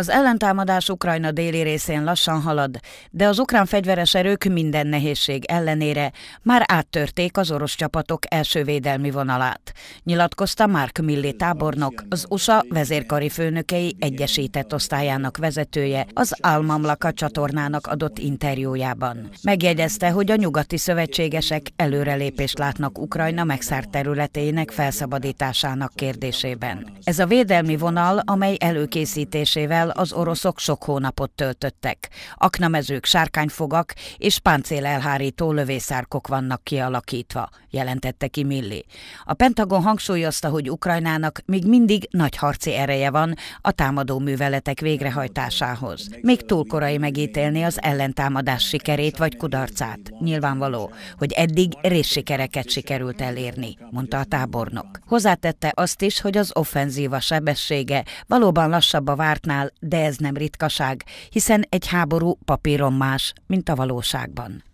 Az ellentámadás Ukrajna déli részén lassan halad, de az ukrán fegyveres erők minden nehézség ellenére már áttörték az orosz csapatok első védelmi vonalát nyilatkozta Mark Milli tábornok, az USA vezérkari főnökei egyesített osztályának vezetője az Almamlaka csatornának adott interjújában. Megjegyezte, hogy a nyugati szövetségesek előrelépést látnak Ukrajna megszárt területének felszabadításának kérdésében. Ez a védelmi vonal, amely előkészítésével az oroszok sok hónapot töltöttek. Aknamezők, sárkányfogak és páncélelhárító lövészárkok vannak kialakítva, jelentette ki Milli. A Pentagon Macron hangsúlyozta, hogy Ukrajnának még mindig nagy harci ereje van a támadó műveletek végrehajtásához. Még túl korai megítélni az ellentámadás sikerét vagy kudarcát. Nyilvánvaló, hogy eddig részsikereket sikerült elérni, mondta a tábornok. Hozzátette azt is, hogy az offenzíva sebessége valóban lassabb a vártnál, de ez nem ritkaság, hiszen egy háború papíron más, mint a valóságban.